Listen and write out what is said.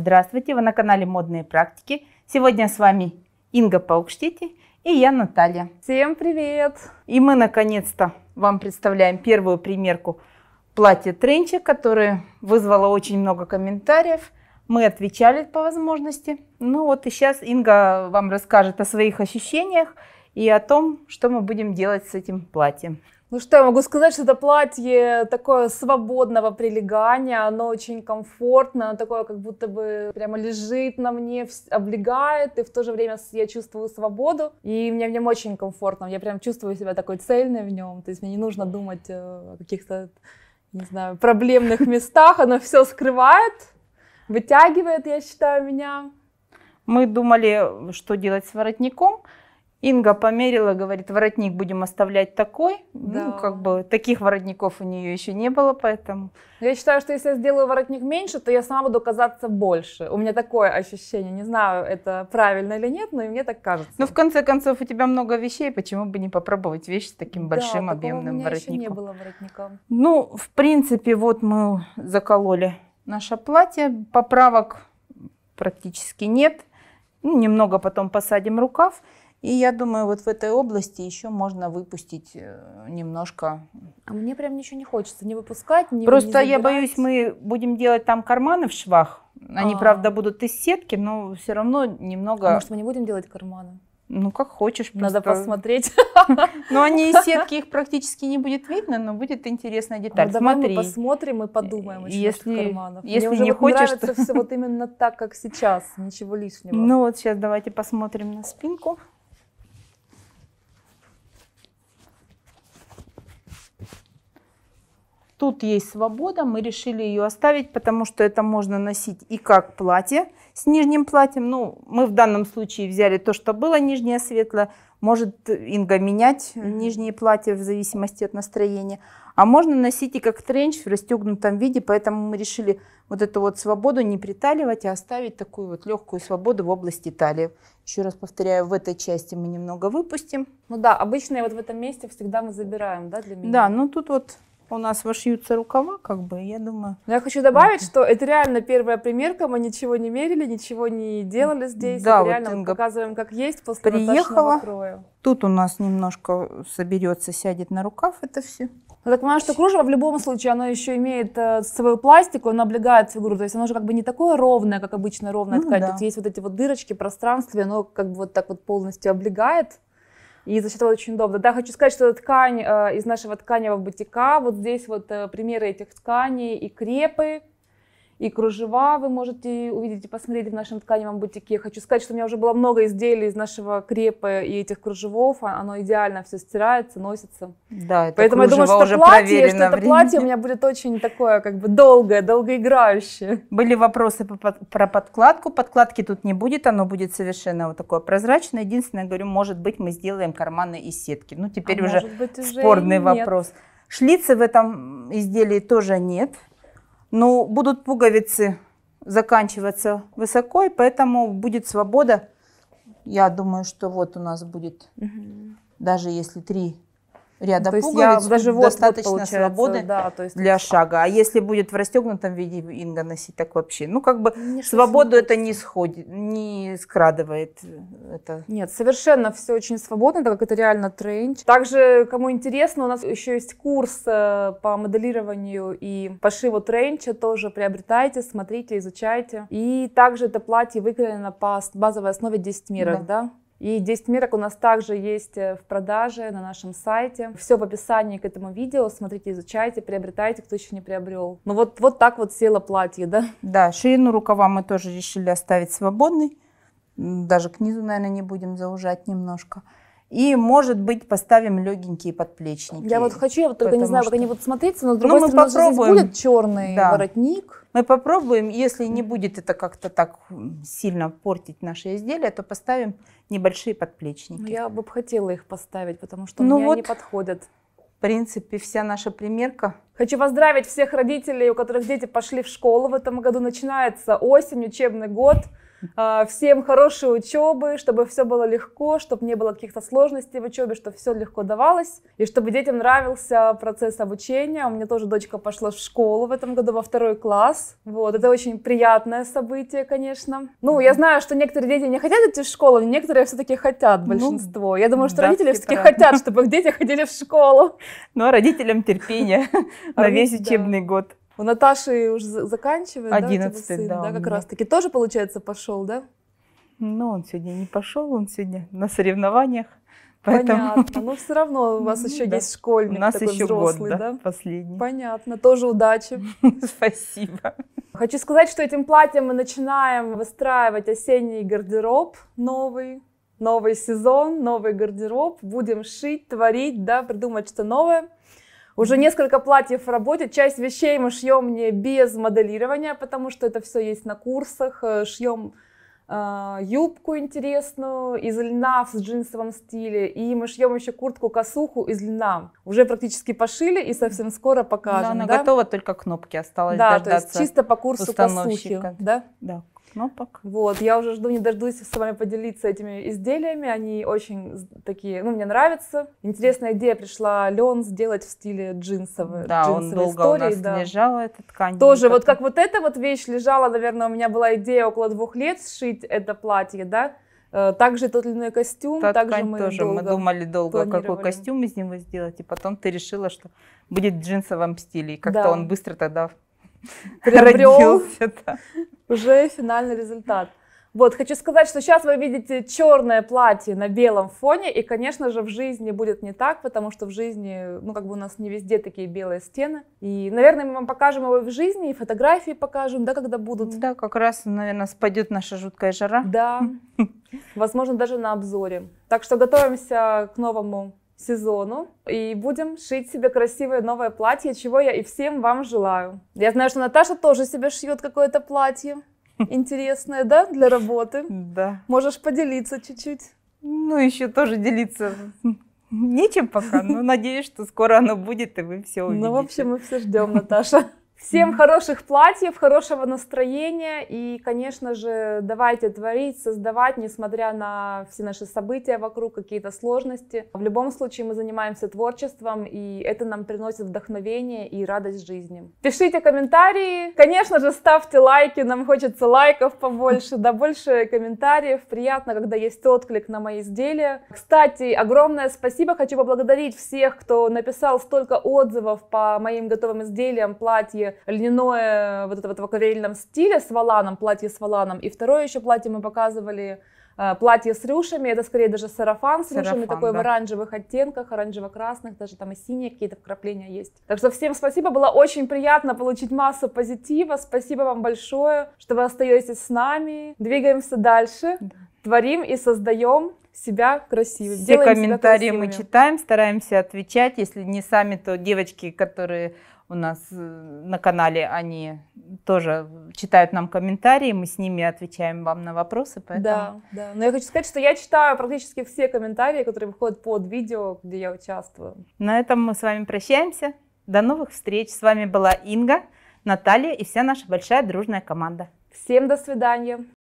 Здравствуйте, вы на канале Модные практики. Сегодня с вами Инга Паукштити и я Наталья. Всем привет! И мы наконец-то вам представляем первую примерку платья тренча, которое вызвало очень много комментариев. Мы отвечали по возможности. Ну вот и сейчас Инга вам расскажет о своих ощущениях и о том, что мы будем делать с этим платьем. Ну что я могу сказать, что это платье такое свободного прилегания, оно очень комфортно, оно такое как будто бы прямо лежит на мне, облегает, и в то же время я чувствую свободу, и мне в нем очень комфортно, я прям чувствую себя такой цельной в нем, то есть мне не нужно думать э, о каких-то, не знаю, проблемных местах, оно все скрывает, вытягивает, я считаю, меня. Мы думали, что делать с воротником, Инга померила, говорит, воротник будем оставлять такой. Ну, да. Ну, как бы таких воротников у нее еще не было, поэтому. Я считаю, что если я сделаю воротник меньше, то я сама буду казаться больше. У меня такое ощущение. Не знаю, это правильно или нет, но мне так кажется. Ну, в конце концов, у тебя много вещей, почему бы не попробовать вещи с таким большим да, объемным у меня воротником? Еще не было воротника. Ну, в принципе, вот мы закололи наше платье. Поправок практически нет. Ну, немного потом посадим рукав. И я думаю, вот в этой области еще можно выпустить э, немножко. А мне прям ничего не хочется не выпускать, не Просто не я боюсь, мы будем делать там карманы в швах. Они, А-а-а. правда, будут из сетки, но все равно немного... А может, мы не будем делать карманы? Ну, как хочешь. Просто. Надо посмотреть. Ну, они из сетки, их практически не будет видно, но будет интересная деталь. Ну, давай мы посмотрим и подумаем еще если, карманов. Если Мне не вот хочешь, нравится то... все вот именно так, как сейчас, ничего лишнего. Ну, вот сейчас давайте посмотрим на спинку. Тут есть свобода, мы решили ее оставить, потому что это можно носить и как платье с нижним платьем. Ну, мы в данном случае взяли то, что было нижнее светлое. Может Инга менять mm-hmm. нижние платья в зависимости от настроения. А можно носить и как тренч в расстегнутом виде, поэтому мы решили вот эту вот свободу не приталивать, а оставить такую вот легкую свободу в области талии. Еще раз повторяю, в этой части мы немного выпустим. Ну да, обычно я вот в этом месте всегда мы забираем, да, для меня? Да, ну тут вот у нас вошьются рукава, как бы, я думаю. Но я хочу добавить, что это реально первая примерка, мы ничего не мерили, ничего не делали здесь, да, вот реально Инга мы показываем, как есть после приехала. кроя. Тут у нас немножко соберется, сядет на рукав это все. Я так понимаю, что кружево в любом случае, оно еще имеет э, свою пластику, оно облегает фигуру, то есть оно же как бы не такое ровное, как обычно ровная ну, ткань, да. тут есть вот эти вот дырочки, пространстве, оно как бы вот так вот полностью облегает и зашитывала очень удобно. Да, хочу сказать, что ткань э, из нашего тканевого бутика, вот здесь вот э, примеры этих тканей и крепы, и кружева вы можете увидеть и посмотреть в нашем тканевом бутике. Хочу сказать, что у меня уже было много изделий из нашего крепа и этих кружевов. А, оно идеально все стирается, носится. Да, это Поэтому я думаю, что это платье, что это времени. платье у меня будет очень такое как бы долгое, долгоиграющее. Были вопросы про подкладку. Подкладки тут не будет, оно будет совершенно вот такое прозрачное. Единственное, я говорю, может быть, мы сделаем карманы из сетки. Ну, теперь а уже быть, уже спорный вопрос. Шлицы в этом изделии тоже нет. Ну, будут пуговицы заканчиваться высоко, и поэтому будет свобода. Я думаю, что вот у нас будет, угу. даже если три ряда то есть я даже вот, достаточно вот свободы да, то есть... для шага. А если будет в расстегнутом виде Инга носить, так вообще, ну как бы не свободу это не сходит, не скрадывает. Э, это. Нет, совершенно все очень свободно, так как это реально тренч. Также, кому интересно, у нас еще есть курс э, по моделированию и пошиву тренча, тоже приобретайте, смотрите, изучайте. И также это платье выкраено по базовой основе 10 мерок, да? да? И 10 меток у нас также есть э, в продаже на нашем сайте. Все в описании к этому видео. Смотрите, изучайте, приобретайте, кто еще не приобрел. Ну вот, вот так вот село платье, да? Да, ширину рукава мы тоже решили оставить свободной. Даже к низу, наверное, не будем заужать немножко. И, может быть, поставим легенькие подплечники. Я вот хочу, я вот только не знаю, что... как они будут смотреться, но с ну, другой ну, стороны, попробуем. здесь будет черный да. воротник. Мы попробуем, если не будет это как-то так сильно портить наши изделия, то поставим небольшие подплечники. Но ну, я бы хотела их поставить, потому что ну мне вот, они подходят. В принципе, вся наша примерка. Хочу поздравить всех родителей, у которых дети пошли в школу в этом году. Начинается осень, учебный год. А, всем хорошей учебы, чтобы все было легко, чтобы не было каких-то сложностей в учебе, чтобы все легко давалось, и чтобы детям нравился процесс обучения. У меня тоже дочка пошла в школу в этом году во второй класс. Вот, это очень приятное событие, конечно. Ну, я знаю, что некоторые дети не хотят идти в школу, но некоторые все-таки хотят, ну, большинство. Ну, я думаю, что да, родители все-таки правда. хотят, чтобы их дети ходили в школу. Но ну, а родителям терпение а на весь учебный год. У Наташи уже заканчивает, 11, да, сын, да, да как раз-таки тоже, получается, пошел, да? Ну, он сегодня не пошел, он сегодня на соревнованиях. Поэтому... Понятно, но ну, все равно у вас еще да. есть школьник У нас такой еще взрослый, год, да, да? последний. Понятно, тоже удачи. Спасибо. Хочу сказать, что этим платьем мы начинаем выстраивать осенний гардероб новый, новый сезон, новый гардероб. Будем шить, творить, да, придумать что то новое. Уже несколько платьев в работе. Часть вещей мы шьем не без моделирования, потому что это все есть на курсах. Э, шьем э, юбку интересную из льна в джинсовом стиле. И мы шьем еще куртку-косуху из льна. Уже практически пошили и совсем скоро покажем. Да, она да? готова, только кнопки осталось да, дождаться. Да, то есть чисто по курсу косухи. Да? Да, кнопок. Ну, вот, я уже жду, не дождусь с вами поделиться этими изделиями. Они очень такие, ну, мне нравятся. Интересная идея пришла Лен сделать в стиле джинсовой, да, джинсовой он долго истории. У нас да. лежала эта ткань. Тоже, вот как вот эта вот вещь лежала, наверное, у меня была идея около двух лет сшить это платье, да, э, также тот или иной костюм, Та также ткань мы тоже. Долго мы думали долго, а какой костюм из него сделать, и потом ты решила, что будет в джинсовом стиле, и как-то да. он быстро тогда Приобрел. родился. Да уже финальный результат. Вот, хочу сказать, что сейчас вы видите черное платье на белом фоне, и, конечно же, в жизни будет не так, потому что в жизни, ну, как бы у нас не везде такие белые стены. И, наверное, мы вам покажем его в жизни, и фотографии покажем, да, когда будут. Да, как раз, наверное, спадет наша жуткая жара. Да, возможно, даже на обзоре. Так что готовимся к новому сезону и будем шить себе красивое новое платье, чего я и всем вам желаю. Я знаю, что Наташа тоже себе шьет какое-то платье интересное, да, для работы. Да. Можешь поделиться чуть-чуть. Ну, еще тоже делиться нечем пока, но надеюсь, что скоро оно будет, и вы все увидите. Ну, в общем, мы все ждем, Наташа. Всем хороших платьев, хорошего настроения и, конечно же, давайте творить, создавать, несмотря на все наши события вокруг, какие-то сложности. В любом случае мы занимаемся творчеством, и это нам приносит вдохновение и радость жизни. Пишите комментарии, конечно же, ставьте лайки, нам хочется лайков побольше, да больше комментариев. Приятно, когда есть отклик на мои изделия. Кстати, огромное спасибо, хочу поблагодарить всех, кто написал столько отзывов по моим готовым изделиям, платьям, и льняное вот это вот в акварельном стиле с валаном, платье с валаном. И второе еще платье мы показывали э, платье с рюшами, это скорее даже сарафан с сарафан, рюшами, такой да. в оранжевых оттенках, оранжево-красных, даже там и синие какие-то вкрапления есть. Так что всем спасибо, было очень приятно получить массу позитива, спасибо вам большое, что вы остаетесь с нами, двигаемся дальше, да. творим и создаем себя красивым. Все Делаем комментарии мы читаем, стараемся отвечать, если не сами, то девочки, которые у нас э, на канале они тоже читают нам комментарии, мы с ними отвечаем вам на вопросы, поэтому... Да, да. Но я хочу сказать, что я читаю практически все комментарии, которые выходят под видео, где я участвую. На этом мы с вами прощаемся. До новых встреч. С вами была Инга, Наталья и вся наша большая дружная команда. Всем до свидания.